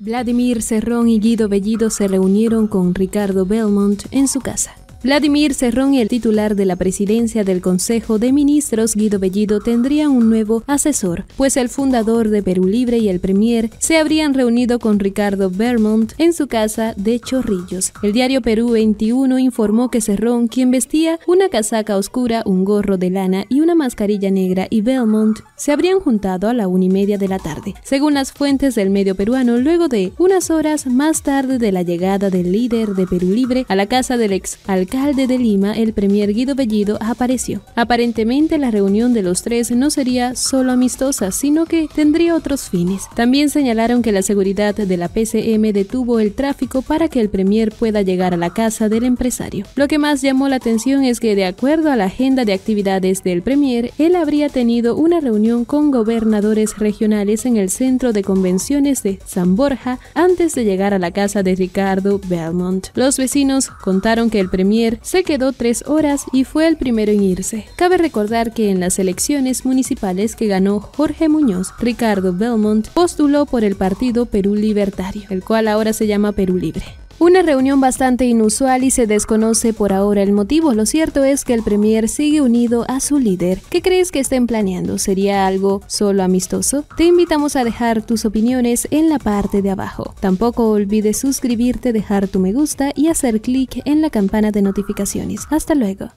Vladimir Cerrón y Guido Bellido se reunieron con Ricardo Belmont en su casa. Vladimir Cerrón y el titular de la presidencia del Consejo de Ministros, Guido Bellido, tendrían un nuevo asesor, pues el fundador de Perú Libre y el Premier se habrían reunido con Ricardo Belmont en su casa de Chorrillos. El diario Perú 21 informó que Cerrón, quien vestía una casaca oscura, un gorro de lana y una mascarilla negra, y Belmont se habrían juntado a la una y media de la tarde. Según las fuentes del medio peruano, luego de unas horas más tarde de la llegada del líder de Perú Libre a la casa del ex alcalde, alcalde de Lima, el premier Guido Bellido, apareció. Aparentemente la reunión de los tres no sería solo amistosa, sino que tendría otros fines. También señalaron que la seguridad de la PCM detuvo el tráfico para que el premier pueda llegar a la casa del empresario. Lo que más llamó la atención es que de acuerdo a la agenda de actividades del premier, él habría tenido una reunión con gobernadores regionales en el centro de convenciones de San Borja antes de llegar a la casa de Ricardo Belmont. Los vecinos contaron que el premier se quedó tres horas y fue el primero en irse. Cabe recordar que en las elecciones municipales que ganó Jorge Muñoz, Ricardo Belmont postuló por el partido Perú Libertario, el cual ahora se llama Perú Libre. Una reunión bastante inusual y se desconoce por ahora el motivo. Lo cierto es que el Premier sigue unido a su líder. ¿Qué crees que estén planeando? ¿Sería algo solo amistoso? Te invitamos a dejar tus opiniones en la parte de abajo. Tampoco olvides suscribirte, dejar tu me gusta y hacer clic en la campana de notificaciones. Hasta luego.